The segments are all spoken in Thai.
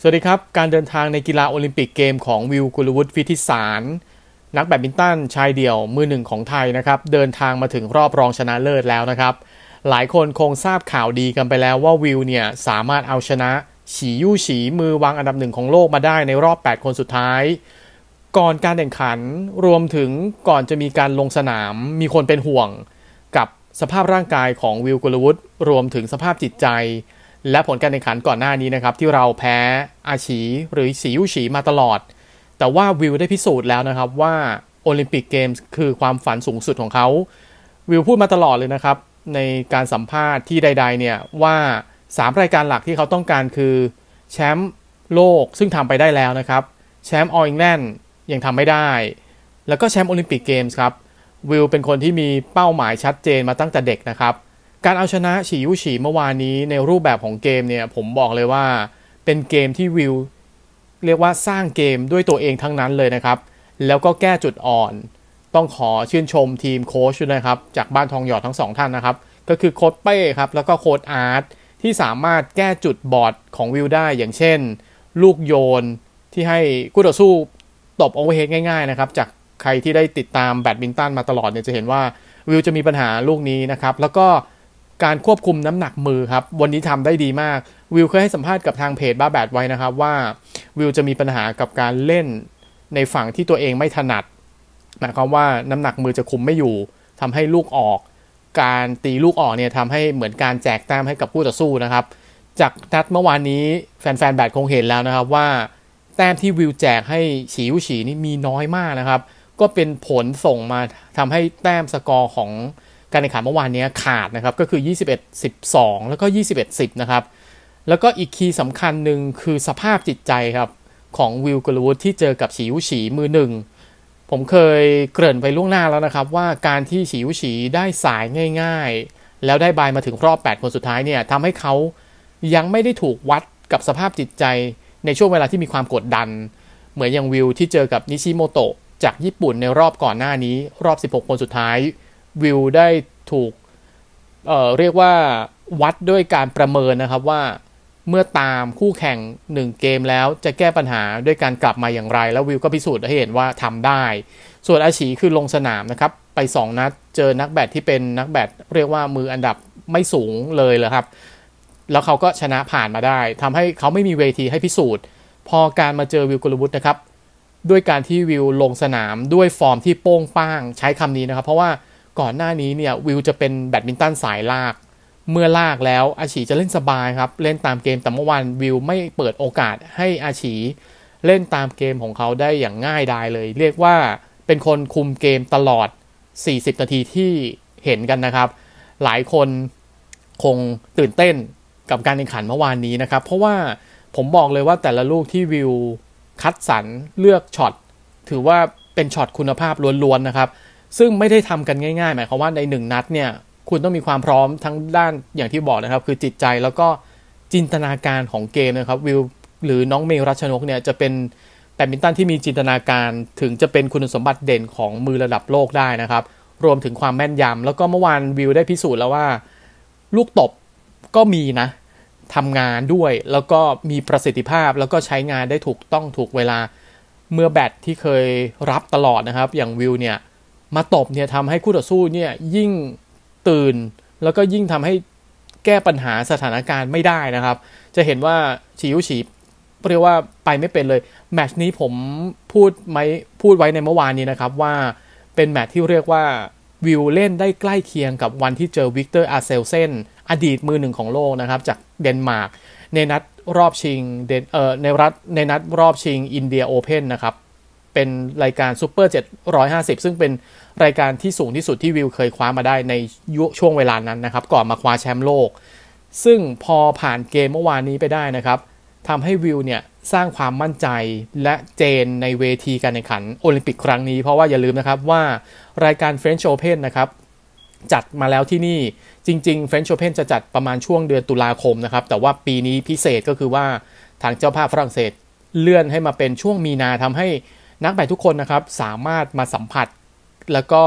สวัสดีครับ การเดินทางในกีฬาโอลิมปิกเกมของวิวกุลวุฒิฟิทิสาร นักแบดมินตันชายเดี่ยวมือหนึ่งของไทยนะครับ เดินทางมาถึงรอบรองชนะเลิศแล้วนะครับ หลายคนคงทราบข่าวดีกันไปแล้วว่าวิวเนี่ย สามารถเอาชนะ ฉียู่ฉีมือวางอันดับหนึ่งของโลกมาได้ในรอบ 8 คนสุดท้าย ก่อนการแข่งขันรวมถึงก่อนจะมีการลงสนามมีคนเป็นห่วง กับสภาพร่างกายของวิวกุลวุฒิรวมถึงสภาพจิตใจและผลการแข่งขันก่อนหน้านี้นะครับ ที่เราแพ้อาชีหรือสียูฉีมาตลอด แต่ว่าวิวได้พิสูจน์แล้วนะครับว่าโอลิมปิกเกมส์คือความฝันสูงสุดของเขา วิวพูดมาตลอดเลยนะครับในการสัมภาษณ์ที่ใดๆเนี่ย ว่า 3 รายการหลักที่เขาต้องการคือแชมป์โลกซึ่งทำไปได้แล้วนะครับ แชมป์ออิงแลนด์ยังทำไม่ได้ แล้วก็แชมป์โอลิมปิกเกมส์ครับวิวเป็นคนที่มีเป้าหมายชัดเจนมาตั้งแต่เด็กนะครับการเอาชนะฉียุฉีเมื่อวานนี้ในรูปแบบของเกมเนี่ยผมบอกเลยว่า เป็นเกมที่วิวเรียกว่าสร้างเกมด้วยตัวเองทั้งนั้นเลยนะครับ แล้วก็แก้จุดอ่อน ต้องขอชื่นชมทีมโค้ชนะครับ จากบ้านทองหยอดทั้งสองท่านนะครับก็คือโค้ดเป้ครับแล้วก็โค้ดอาร์ตที่สามารถแก้จุดบอดของวิวได้อย่างเช่นลูกโยนที่ให้กู้ต่อสู้ตบโอเวอร์เฮดง่ายๆนะครับจากใครที่ได้ติดตามแบดมินตันมาตลอดเนี่ยจะเห็นว่าวิวจะมีปัญหาลูกนี้นะครับแล้วก็การควบคุมน้ำหนักมือครับ วันนี้ทำได้ดีมากวิวเคยให้สัมภาษณ์กับทางเพจบ้าแบดไว้นะครับ ว่าวิวจะมีปัญหากับการเล่น ในฝั่งที่ตัวเองไม่ถนัดหมายความว่าน้ำหนักมือจะคุมไม่อยู่ ทำให้ลูกออก การตีลูกออกเนี่ยทำให้เหมือนการแจกแต้มให้กับผู้ต่อสู้นะครับ จากนัดเมื่อวานนี้แฟนๆแบดคงเห็นแล้วนะครับ ว่าแต้มที่วิวแจกให้ฉีวฉีนี่มีน้อยมากนะครับ ก็เป็นผลส่งมาทำให้แต้มสกอร์ของการแข่งขันเมื่อวานนี้ขาดนะครับก็คือ 21 12 แล้วก็ 21 10นะครับแล้วก็อีกคีย์สำคัญหนึ่งคือสภาพจิตใจครับ ของวิลกลูดที่เจอกับฉีวฉีมือหนึ่งผมเคยเกริ่นไปล่วงหน้าแล้วนะครับว่าการที่ฉีวฉีได้สายง่ายๆ แล้วได้บายมาถึงรอบ 8 คนสุดท้ายเนี่ยทำให้เขายังไม่ได้ถูกวัดกับสภาพจิตใจในช่วงเวลาที่มีความกดดัน เหมือนอย่างวิวที่เจอกับนิชิโมโตะจากญี่ปุ่นในรอบก่อนหน้านี้รอบ16 คนสุดท้ายวิวได้ถูกเเรียกว่าวัดด้วยการประเมินนะครับว่าเมื่อตามคู่แข่ง1เกมแล้วจะแก้ปัญหาด้วยการกลับมาอย่างไรแล้ววิวก็พิสูจน์ให้เห็นว่าทำได้ ส่วนอาชีคือลงสนามนะครับไป 2นัดเจอนักแบดที่เป็นนักแบดเรียกว่ามืออันดับไม่สูงเลยเลยครับ แล้วเขาก็ชนะผ่านมาได้ ทำให้เขาไม่มีเวทีให้พิสูจน์ พอการมาเจอวิวกุบุตนะครับ ด้วยการที่วิวลงสนามด้วยฟอร์มที่โป้งป้างใช้คำนี้นะครับ เพราะว่าก่อนหน้านี้เนี่ยวิวจะเป็นแบดมินตันสายลาก เมื่อลากแล้ว อาชีจะเล่นสบายครับ เล่นตามเกมแต่เมื่อวานวิว ไม่เปิดโอกาสให้อาชีเล่นตามเกมของเขาได้อย่างง่ายดายเลย เรียกว่าเป็นคนคุมเกมตลอด 40 นาทีที่เห็นกันนะครับ หลายคนคงตื่นเต้นกับการแข่งขันเมื่อวานนี้นะครับ เพราะว่าผมบอกเลยว่าแต่ละลูกที่วิวคัดสรรเลือกช็อตถือว่าเป็นช็อตคุณภาพล้วนๆนะครับซึ่งไม่ได้ทำกันง่ายๆ หมายความว่าในหนึ่งนัดเนี่ยคุณต้องมีความพร้อมทั้งด้านอย่างที่บอกนะครับ คือจิตใจแล้วก็จินตนาการของเกมนะครับวิวหรือน้องเมย์รัชนกเนี่ยจะเป็นแบดมินตันที่มีจินตนาการถึงจะเป็นคุณสมบัติเด่นของมือระดับโลกได้นะครับ รวมถึงความแม่นยำแล้วก็เมื่อวานวิวได้พิสูจน์แล้วว่า ลูกตบก็มีนะทำงานด้วย แล้วก็มีประสิทธิภาพ แล้วก็ใช้งานได้ถูกต้องถูกเวลาเมื่อแบตที่เคยรับตลอดนะครับ อย่างวิวเนี่ยมาตบเนี่ยทำให้คู่ต่อสู้เนี่ยยิ่งตื่น แล้วก็ยิ่งทำให้แก้ปัญหาสถานการณ์ไม่ได้นะครับ จะเห็นว่าฉีวฉีเรียกว่าไปไม่เป็นเลยแมชนี้ผมพูดไหมพูดไว้ในเมื่อวานนี้นะครับว่าเป็นแมชที่เรียกว่าวิวเล่นได้ใกล้เคียงกับวันที่เจอวิกเตอร์อาเซลเซนอดีตมือหนึ่งของโลกนะครับ จากเดนมาร์ก ในนัดรอบชิงเดนเอ่อในรัฐในนัดรอบชิงอินเดียโอเพนนะครับเป็นรายการซูเปอร์750 ซึ่งเป็นรายการที่สูงที่สุดที่วิวเคยคว้ามาได้ในยุช่วงเวลานั้นนะครับ ก่อนมาคว้าแชมป์โลก ซึ่งพอผ่านเกมเมื่อวานนี้ไปได้นะครับทำให้วิวเนี่ยสร้างความมั่นใจและเจนในเวทีการแข่งขันโอลิมปิกครั้งนี้เพราะว่าอย่าลืมนะครับว่ารายการ French Open นะครับ จัดมาแล้วที่นี่จริงๆ French Open จะจัดประมาณช่วงเดือนตุลาคมนะครับแต่ว่าปีนี้พิเศษก็คือว่าทางเจ้าภาพฝรั่งเศส เลื่อนให้มาเป็นช่วงมีนาทำให้นักแบดทุกคนนะครับ สามารถมาสัมผัส แล้วก็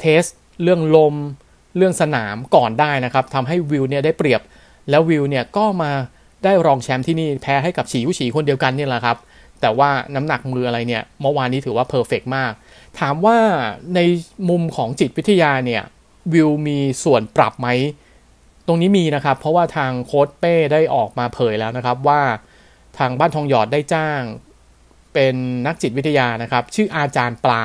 เทสเรื่องลมเรื่องสนามก่อนได้นะครับทำให้วิวเนี่ยได้เปรียบ แล้ววิวเนี่ยก็มาได้รองแชมป์ที่นี่แพ้ให้กับฉีวุฉีคนเดียวกันนี่แหละครับแต่ว่าน้ำหนักมืออะไรเนี่ยเมื่อวานนี้ถือว่าเพอร์เฟกมาก ถามว่าในมุมของจิตวิทยาเนี่ยวิวมีส่วนปรับไหม ตรงนี้มีนะครับ เพราะว่าทางโค้ดเป้ได้ออกมาเผยแล้วนะครับ ว่าทางบ้านทองหยอดได้จ้างเป็นนักจิตวิทยานะครับ ชื่ออาจารย์ปลา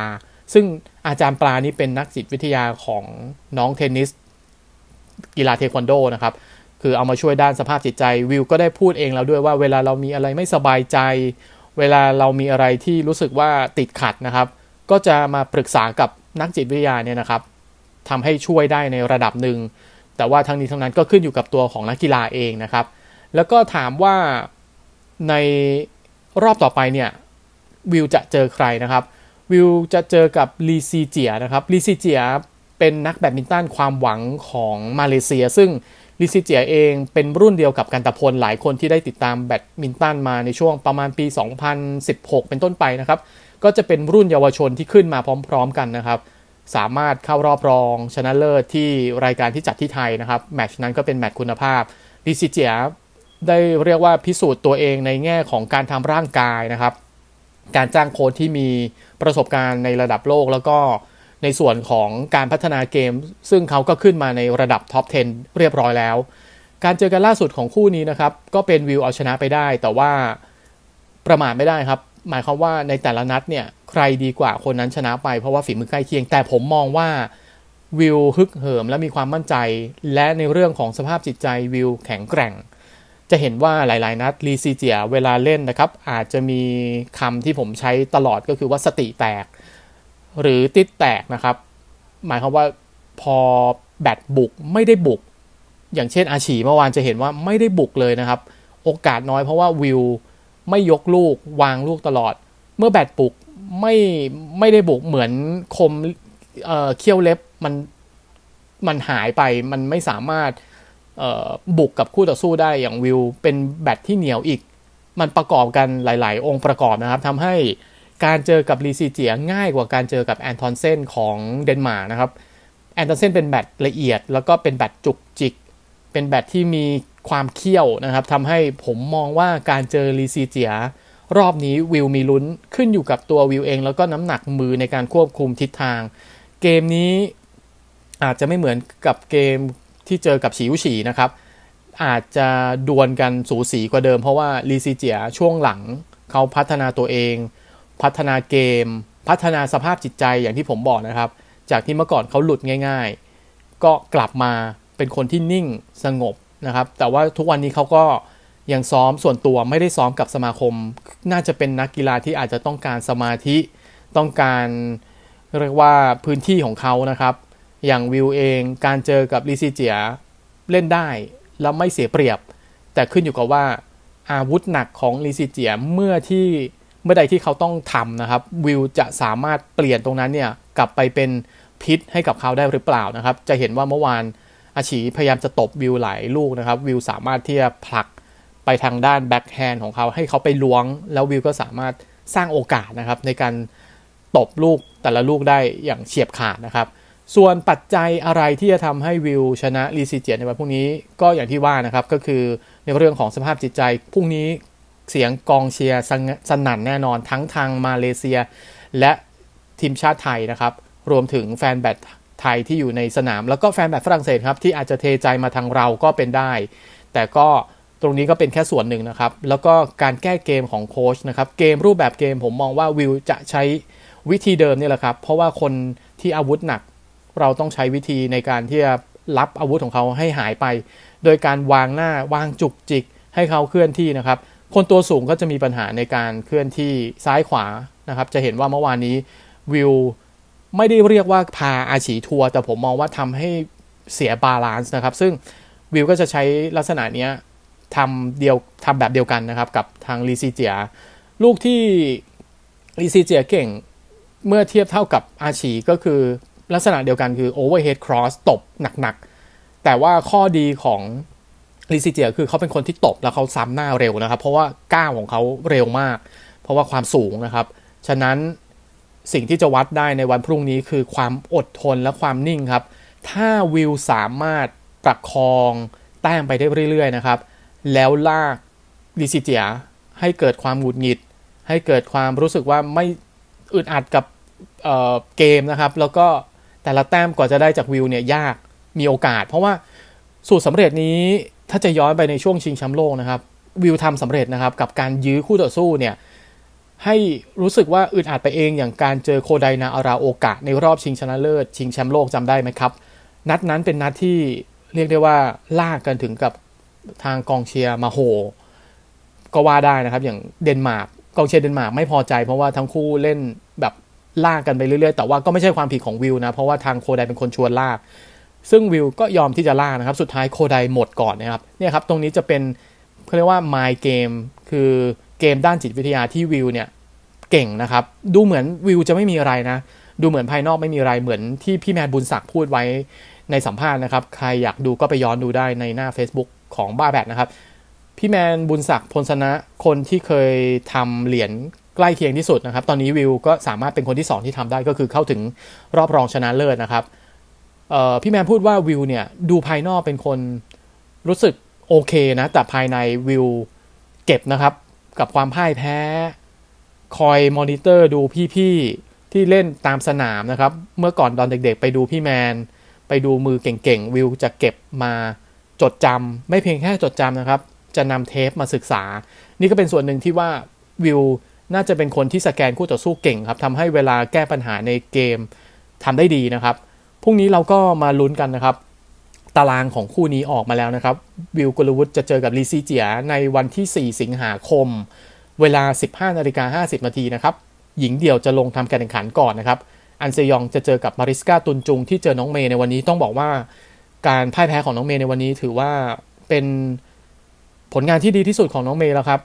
ซึ่งอาจารย์ปลานี้เป็นนักจิตวิทยาของน้องเทนนิสกีฬาเทควันโดนะครับคือเอามาช่วยด้านสภาพจิตใจวิวก็ได้พูดเองแล้วด้วยว่าเวลาเรามีอะไรไม่สบายใจ เวลาเรามีอะไรที่รู้สึกว่าติดขัดนะครับ ก็จะมาปรึกษากับนักจิตวิทยาเนี่ยนะครับทำให้ช่วยได้ในระดับหนึ่งแต่ว่าทั้งนี้ทั้งนั้นก็ขึ้นอยู่กับตัวของนักกีฬาเองนะครับ แล้วก็ถามว่าในรอบต่อไปเนี่ยวิวจะเจอใครนะครับ วิวจะเจอกับลีซีเจียนะครับลีซีเจียเป็นนักแบดมินตันความหวังของมาเลเซีย ซึ่งลิซิเจียเองเป็นรุ่นเดียวกับกันตะพลหลายคนที่ได้ติดตามแบดมินตันมาในช่วงประมาณปี 2016 เป็นต้นไปนะครับ ก็จะเป็นรุ่นเยาวชนที่ขึ้นมาพร้อม ๆ กันนะครับ สามารถเข้ารอบรองชนะเลิศที่รายการที่จัดที่ไทยนะครับ แมตช์นั้นก็เป็นแมตช์คุณภาพลิซิเจีย ได้เรียกว่าพิสูจน์ตัวเองในแง่ของการทำร่างกายนะครับการจ้างโค้ชที่มีประสบการณ์ในระดับโลก แล้วก็ในส่วนของการพัฒนาเกม ซึ่งเขาก็ขึ้นมาในระดับท็อป 10 เรียบร้อยแล้ว การเจอกันล่าสุดของคู่นี้นะครับ ก็เป็นวิวเอาชนะไปได้ แต่ว่าประมาทไม่ได้ครับ หมายความว่าในแต่ละนัดเนี่ย ใครดีกว่าคนนั้นชนะไปเพราะว่าฝีมือใกล้เคียงแต่ผมมองว่าวิวฮึกเหิมและมีความมั่นใจและในเรื่องของสภาพจิตใจวิวแข็งแกร่งจะเห็นว่าหลายๆนัดรีซีเจีย เวลาเล่นนะครับ อาจจะมีคำที่ผมใช้ตลอดก็คือว่าสติแตก หรือติดแตกนะครับ หมายความว่าพอแบตบุกไม่ได้บุก อย่างเช่นอาชีเมื่อวานจะเห็นว่าไม่ได้บุกเลยนะครับ โอกาสน้อยเพราะว่าวิวไม่ยกลูก วางลูกตลอด เมื่อแบตบุกไม่ไม่ได้บุกเหมือนคมเเคี้ยวเล็บมันมันหายไปมันไม่สามารถบุกกับคู่ต่อสู้ได้อย่างวิวเป็นแบตที่เหนียวอีก มันประกอบกันหลายๆ องค์ประกอบนะครับทำให้การเจอกับลีซีเจียง่ายกว่าการเจอกับแอนทอนเซนของเดนมาร์กนะครับแอนทอนเซนเป็นแบตละเอียดแล้วก็เป็นแบตจุกจิกเป็นแบตที่มีความเขี้ยวนะครับทำให้ผมมองว่าการเจอลีซีเจียรอบนี้วิวมีลุ้นขึ้นอยู่กับตัววิวเอง แล้วก็น้ำหนักมือในการควบคุมทิศทาง เกมนี้อาจจะไม่เหมือนกับเกมที่เจอกับฉิวฉีนะครับ อาจจะดวลกันสูสีกว่าเดิม เพราะว่าลีซีเจียช่วงหลังเขาพัฒนาตัวเอง พัฒนาเกม พัฒนาสภาพจิตใจอย่างที่ผมบอกนะครับ จากที่เมื่อก่อนเขาหลุดง่ายๆ ก็กลับมาเป็นคนที่นิ่งสงบนะครับ แต่ว่าทุกวันนี้เขาก็ยังซ้อมส่วนตัวไม่ได้ซ้อมกับสมาคม น่าจะเป็นนักกีฬาที่อาจจะต้องการสมาธิต้องการเรียกว่าพื้นที่ของเขานะครับอย่างวิวเองการเจอกับลิซิเจียเล่นได้แล้วไม่เสียเปรียบ แต่ขึ้นอยู่กับว่าอาวุธหนักของลิซิเจียเมื่อที่เมื่อใดที่เขาต้องทำนะครับ วิวจะสามารถเปลี่ยนตรงนั้นเนี่ยกลับไปเป็นพิษให้กับเขาได้หรือเปล่านะครับ จะเห็นว่าเมื่อวานอาชีพยายามจะตบวิวหลายลูกนะครับวิวสามารถที่จะผลักไปทางด้านแบ็กแฮนด์ของเขาให้เขาไปล้วง แล้ววิวก็สามารถสร้างโอกาสนะครับ ในการตบลูกแต่ละลูกได้อย่างเฉียบขาดนะครับส่วนปัจจัยอะไรที่จะทำให้วิวชนะลีซีเจียในวันพรุ่งนี้ก็อย่างที่ว่านะครับก็คือในเรื่องของสภาพจิตใจพรุ่งนี้เสียงกองเชียร์สนั่นแน่นอนทั้งทางมาเลเซีย และทีมชาติไทยนะครับรวมถึงแฟนแบตไทยที่อยู่ในสนาม แล้วก็แฟนแบตฝรั่งเศสครับที่อาจจะเทใจมาทางเราก็เป็นได้ แต่ก็ตรงนี้ก็เป็นแค่ส่วนหนึ่งนะครับแล้วก็การแก้เกมของโค้ชนะครับเกมรูปแบบเกมผมมองว่าวิวจะใช้วิธีเดิมนี่แหละครับเพราะว่าคนที่อาวุธหนักเราต้องใช้วิธีในการที่จะรับอาวุธของเขาให้หายไป โดยการวางหน้าวางจุกจิกให้เขาเคลื่อนที่นะครับ คนตัวสูงก็จะมีปัญหาในการเคลื่อนที่ซ้ายขวานะครับ จะเห็นว่าเมื่อวานนี้วิวไม่ได้เรียกว่าพาอาชีทัวร์แต่ผมมองว่าทำให้เสียบาลานซ์นะครับ ซึ่งวิวก็จะใช้ลักษณะนี้ทำเดียวทำแบบเดียวกันนะครับ กับทางลีซีเจีย ลูกที่ลีซีเจียเก่ง เมื่อเทียบเท่ากับอาชีก็คือลักษณะเดียวกันคือ overhead cross ตบหนักๆ แต่ว่าข้อดีของลิซิเจียคือเขาเป็นคนที่ตบแล้วเขาซ้ำหน้าเร็วนะครับ เพราะว่าก้าวของเขาเร็วมาก เพราะว่าความสูงนะครับ ฉะนั้นสิ่งที่จะวัดได้ในวันพรุ่งนี้ คือความอดทนและความนิ่งครับ ถ้าวิวสามารถ ประคองแต้มไปได้เรื่อยๆนะครับ แล้วลากลิซิเจียให้เกิดความหงุดหงิด ให้เกิดความรู้สึกว่าไม่อึดอัดกับเเกมนะครับแล้วก็แต่ละแต้มกว่าจะได้จากวิวเนี่ยยากมีโอกาส เพราะว่าสูตรสำเร็จนี้ถ้าจะย้อนไปในช่วงชิงแชมป์โลกนะครับ วิวทำสำเร็จนะครับกับการยื้อคู่ต่อสู้เนี่ยให้รู้สึกว่าอึดอัดไปเองอย่างการเจอโคไดนาอาราโอกะในรอบชิงชนะเลิศชิงแชมป์โลกจำได้ไหมครับ นัดนั้นเป็นนัดที่เรียกได้ว่าลากกันถึงกับทางกองเชียร์มาโหก็ว่าได้นะครับอย่างเดนมาร์กกองเชียร์เดนมาร์กไม่พอใจ เพราะว่าทั้งคู่เล่นแบบลากกันไปเรื่อยๆ แต่ว่าก็ไม่ใช่ความผิดของวิวนะ เพราะว่าทางโคไดเป็นคนชวนลาก ซึ่งวิวก็ยอมที่จะล่านะครับ สุดท้ายโคไดหมดก่อนนะครับ เนี่ยครับตรงนี้จะเป็นเขาเรียกว่า my game คือเกมด้านจิตวิทยาที่วิวเนี่ยเก่งนะครับ ดูเหมือนวิวจะไม่มีอะไรนะ ดูเหมือนภายนอกไม่มีอะไรเหมือนที่พี่แมนบุญศักดิ์พูดไว้ในสัมภาษณ์นะครับ ใครอยากดูก็ไปย้อนดูได้ในหน้า Facebook ของบ้าแบดนะครับ พี่แมนบุญศักดิ์พลสนะคนที่เคยทำเหรียญใกล้เคียงที่สุดนะครับ ตอนนี้วิวก็สามารถเป็นคนที่ 2 ที่ทำได้ก็คือเข้าถึงรอบรองชนะเลิศนะครับ พี่แมนพูดว่าวิวเนี่ยดูภายนอกเป็นคนรู้สึกโอเคนะ แต่ภายในวิวเก็บนะครับ กับความพ่ายแพ้คอยมอนิเตอร์ดูพี่ๆที่เล่นตามสนามนะครับ เมื่อก่อนตอนเด็ก ๆ ไปดูพี่แมนไปดูมือเก่งๆ วิวจะเก็บมาจดจำไม่เพียงแค่จดจำนะครับ จะนำเทปมาศึกษา นี่ก็เป็นส่วนหนึ่งที่ว่าวิวน่าจะเป็นคนที่สแกนคู่ต่อสู้เก่งครับทำให้เวลาแก้ปัญหาในเกมทำได้ดีนะครับพรุ่งนี้เราก็มาลุ้นกันนะครับ ตารางของคู่นี้ออกมาแล้วนะครับ วิลกลลวุฒจะเจอกับลีซีเจียในวันที่ 4 สิงหาคม เวลา 15นาฬิกา50นาทีนะครับ หญิงเดี่ยวจะลงทำการแข่งขันก่อนนะครับ อันเซยองจะเจอกับมาริสกาตุนจุงที่เจอน้องเมย์ในวันนี้ต้องบอกว่า การพ่ายแพ้ของน้องเมย์ในวันนี้ถือว่าเป็นผลงานที่ดีที่สุดของน้องเมย์แล้วครับ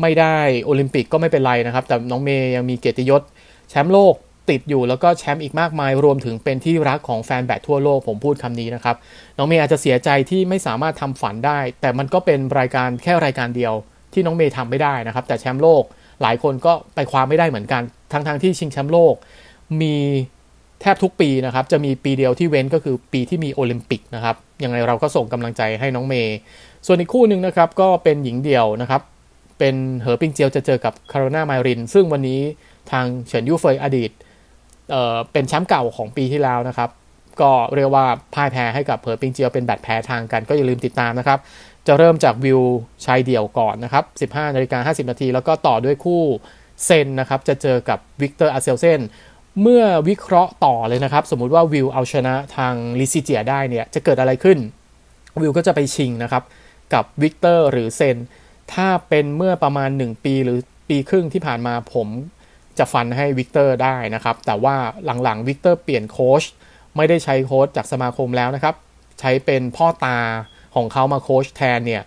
ไม่ได้ โอลิมปิกก็ไม่เป็นไรนะครับ แต่น้องเมย์ยังมีเกียรติยศแชมป์โลกติดอยู่แล้วก็แชมป์อีกมากมาย รวมถึงเป็นที่รักของแฟนแบดทั่วโลก ผมพูดคำนี้นะครับ น้องเมย์อาจจะเสียใจที่ไม่สามารถทำฝันได้ แต่มันก็เป็นรายการแค่รายการเดียว ที่น้องเมย์ทำไม่ได้นะครับ แต่แชมป์โลกหลายคนก็ไปความไม่ได้เหมือนกันทั้งๆทที่ชิงแชมป์โลก มีแทบทุกปีนะครับ จะมีปีเดียวที่เว้นก็คือปีที่มีโอลิมปิกนะครับยังไงเราก็ส่งกำลังใจให้น้องเมย์ส่วนอีกคู่หนึ่งนะครับก็เป็นหญิงเดี่ยวนะครับเป็นเหอปิงเจียวจะเจอกับคาร์โรนาไมริน ซึ่งวันนี้ทางเฉินยูเฟยอดีตเเป็นแชมป์เก่าของปีที่แล้วนะครับ ก็เรียกว่าพ่ายแพ้ให้กับเหอปิงเจียวเป็นแบบแพ้ทางกันก็อย่าลืมติดตามนะครับ จะเริ่มจากวิวชายเดี่ยวก่อนนะครับ 15นาฬิกา50 นาทีแล้วก็ต่อด้วยคู่เซนนะครับจะเจอกับวิกเตอร์อาเซลเซนเมื่อวิเคราะห์ต่อเลยนะครับ สมมุติว่าวิวเอาชนะทางลิซิเจียได้เนี่ยจะเกิดอะไรขึ้นวิวก็จะไปชิงนะครับกับวิกเตอร์หรือเซนถ้าเป็นเมื่อประมาณ 1 ปี หรือปีครึ่งที่ผ่านมาผมจะฟันให้วิกเตอร์ได้นะครับ แต่ว่าหลังๆวิกเตอร์เปลี่ยนโค้ชไม่ได้ใช้โค้ชจากสมาคมแล้วนะครับ ใช้เป็นพ่อตาของเขามาโค้ชแทนเนี่ย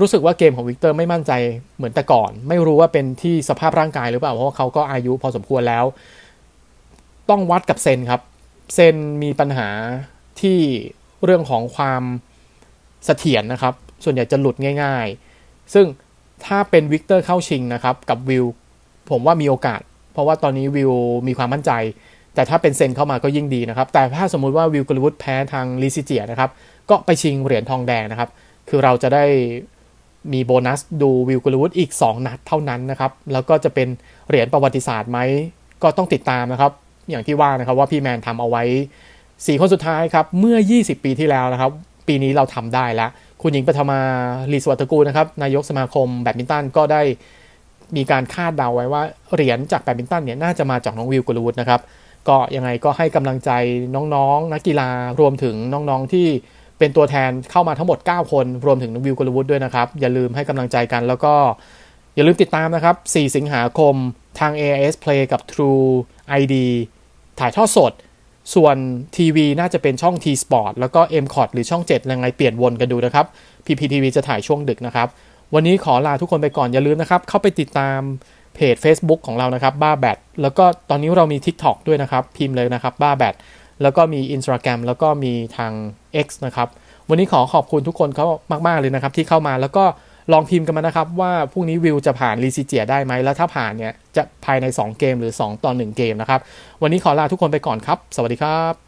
รู้สึกว่าเกมของวิกเตอร์ไม่มั่นใจเหมือนแต่ก่อน ไม่รู้ว่าเป็นที่สภาพร่างกายหรือเปล่าเพราะเขาก็อายุพอสมควรแล้ว ต้องวัดกับเซนครับเซนมีปัญหาที่เรื่องของความเสถียรนะครับ ส่วนใหญ่จะหลุดง่ายๆซึ่งถ้าเป็นวิกเตอร์เข้าชิงนะครับกับวิวผมว่ามีโอกาส เพราะว่าตอนนี้วิวมีความมั่นใจ แต่ถ้าเป็นเซนเข้ามาก็ยิ่งดีนะครับแต่ถ้าสมมุติว่าวิวกลวุฒแพ้ทางลิซิเจียนะครับก็ไปชิงเหรียญทองแดงนะครับคือเราจะได้มีโบนัสดูวิวกลวุฒอีก 2 นัดเท่านั้นนะครับแล้วก็จะเป็นเหรียญประวัติศาสตร์ไหมก็ต้องติดตามนะครับอย่างที่ว่านะครับว่าพี่แมนทำเอาไว้ 4 คนสุดท้ายครับเมื่อ 20 ปีที่แล้วนะครับ ปีนี้เราทำได้แล้วคุณหญิงปฐมาลีสวัตกูนะครับนายกสมาคมแบดมินตันก็ได้มีการคาดเดาไว้ว่า เหรียญจากแบดมินตันเนี่ยน่าจะมาจากน้องวิวกุลวุฒินะครับก็ยังไงก็ให้กำลังใจน้องๆนนักกีฬารวมถึงน้องๆ ที่เป็นตัวแทนเข้ามาทั้งหมด 9 คนรวมถึงน้องวิวกุลวุฒิด้วยนะครับ อย่าลืมให้กำลังใจกัน แล้วก็อย่าลืมติดตามนะครับ 4 สิงหาคมทาง AIS Play กับ True ID ถ่ายทอดสดส่วนทีวีน่าจะเป็นช่อง T Sport แล้วก็ M c o t หรือช่อง7ยังไงเปลี่ยนวนกันดูนะครับ PPTV จะถ่ายช่วงดึกนะครับ วันนี้ขอลาทุกคนไปก่อนอย่าลืมนะครับเข้าไปติดตามเพจ Facebook ของเรานะครับบ้าแบทแล้วก็ตอนนี้เรามี TikTok ด้วยนะครับ พิมพ์เลยนะครับบ้าแบทแล้วก็มี Instagram แล้วก็มีทาง X นะครับวันนี้ขอขอบคุณทุกคนเขามากๆเลยนะครับที่เข้ามาแล้วก็ลองพิมพ์กันมานะครับว่าพรุ่งนี้วิวจะผ่านลีซิเจีย ได้ไหมแล้วถ้าผ่านเนี่ยจะภายใน 2 เกมหรือ 2ต่อ1เกมนะครับ วันนี้ขอลาทุกคนไปก่อนครับ สวัสดีครับ